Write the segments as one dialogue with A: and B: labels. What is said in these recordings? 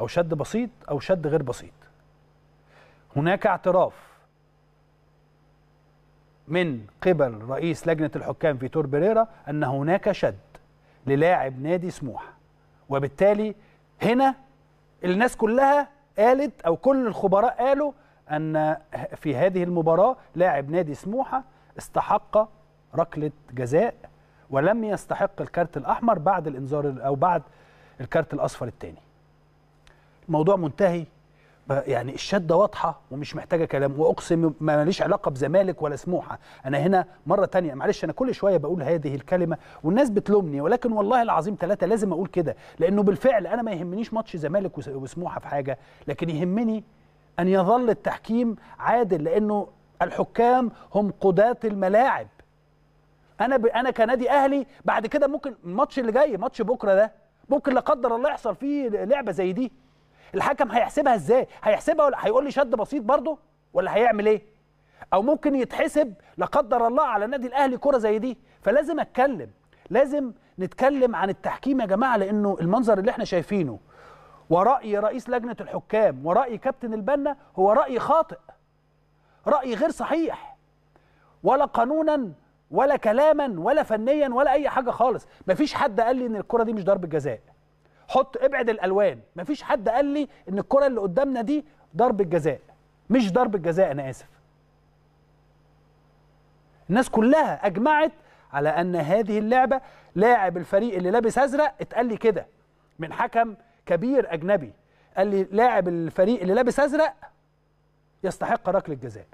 A: أو شد بسيط أو شد غير بسيط هناك اعتراف من قبل رئيس لجنة الحكام فيتور بيريرا أن هناك شد للاعب نادي سموحة وبالتالي هنا الناس كلها قالت أو كل الخبراء قالوا أن في هذه المباراة لاعب نادي سموحة استحق ركلة جزاء ولم يستحق الكارت الأحمر بعد الإنذار أو بعد الكارت الأصفر الثاني الموضوع منتهي يعني الشده واضحه ومش محتاجه كلام واقسم ما ماليش علاقه بزمالك ولا سموحه انا هنا مره تانية معلش انا كل شويه بقول هذه الكلمه والناس بتلومني ولكن والله العظيم ثلاثه لازم اقول كده لانه بالفعل انا ما يهمنيش ماتش زمالك وسموحه في حاجه لكن يهمني ان يظل التحكيم عادل لانه الحكام هم قضاة الملاعب انا ب... انا كنادي اهلي بعد كده ممكن الماتش اللي جاي ماتش بكره ده ممكن لا قدر الله يحصل فيه لعبه زي دي الحكم هيحسبها ازاي هيحسبها ولا هيقول لي شد بسيط برضه ولا هيعمل ايه او ممكن يتحسب لا قدر الله على النادي الاهلي كره زي دي فلازم اتكلم لازم نتكلم عن التحكيم يا جماعه لانه المنظر اللي احنا شايفينه وراي رئيس لجنه الحكام وراي كابتن البنا هو راي خاطئ راي غير صحيح ولا قانونا ولا كلاما ولا فنيا ولا اي حاجه خالص مفيش حد قال لي ان الكره دي مش ضربه جزاء حط ابعد الالوان مفيش حد قال لي ان الكره اللي قدامنا دي ضربه جزاء مش ضربه جزاء انا اسف الناس كلها اجمعت على ان هذه اللعبه لاعب الفريق اللي لابس ازرق اتقال لي كده من حكم كبير اجنبي قال لي لاعب الفريق اللي لابس ازرق يستحق ركله جزاء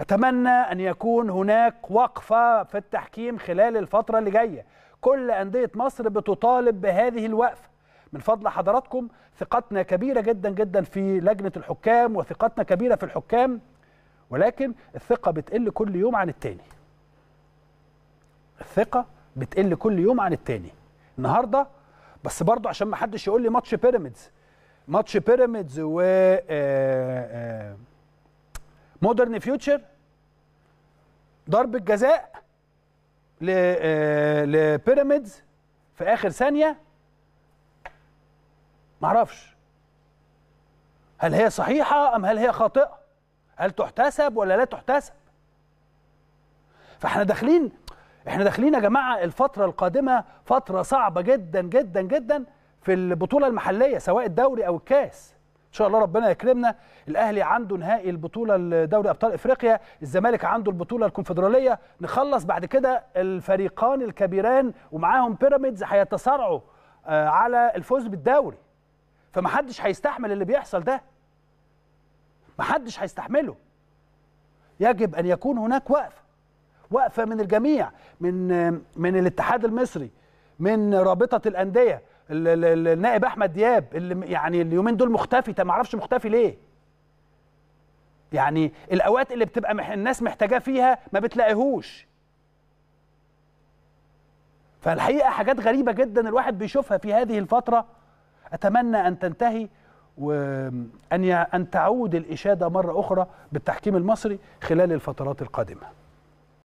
A: أتمنى أن يكون هناك وقفة في التحكيم خلال الفترة اللي جاية كل أندية مصر بتطالب بهذه الوقفة من فضل حضراتكم ثقتنا كبيرة جدا جدا في لجنة الحكام وثقتنا كبيرة في الحكام ولكن الثقة بتقل كل يوم عن التاني الثقة بتقل كل يوم عن التاني النهاردة بس برضو عشان ما حدش يقول لي ماتش بيراميدز ماتش بيراميدز و آآ آه، آآ آه، مودرن فيوتشر ضربه جزاء آه، لبيراميدز في اخر ثانيه معرفش هل هي صحيحه ام هل هي خاطئه هل تحتسب ولا لا تحتسب فاحنا داخلين احنا داخلين يا جماعه الفتره القادمه فتره صعبه جدا جدا جدا في البطوله المحليه سواء الدوري او الكاس شاء الله ربنا يكرمنا الاهلي عنده نهائي البطوله الدوري ابطال افريقيا الزمالك عنده البطوله الكونفدراليه نخلص بعد كده الفريقان الكبيران ومعاهم بيراميدز هيتصارعوا آه، على الفوز بالدوري فمحدش هيستحمل اللي بيحصل ده محدش هيستحمله يجب ان يكون هناك وقفه وقفه من الجميع من آه، من الاتحاد المصري من رابطه الانديه النائب احمد دياب اللي يعني اليومين دول مختفي ما اعرفش مختفي ليه يعني الاوقات اللي بتبقى مح الناس محتاجاه فيها ما بتلاقيهوش فالحقيقه حاجات غريبه جدا الواحد بيشوفها في هذه الفتره اتمنى ان تنتهي وان ان تعود الاشاده مره اخرى بالتحكيم المصري خلال الفترات القادمه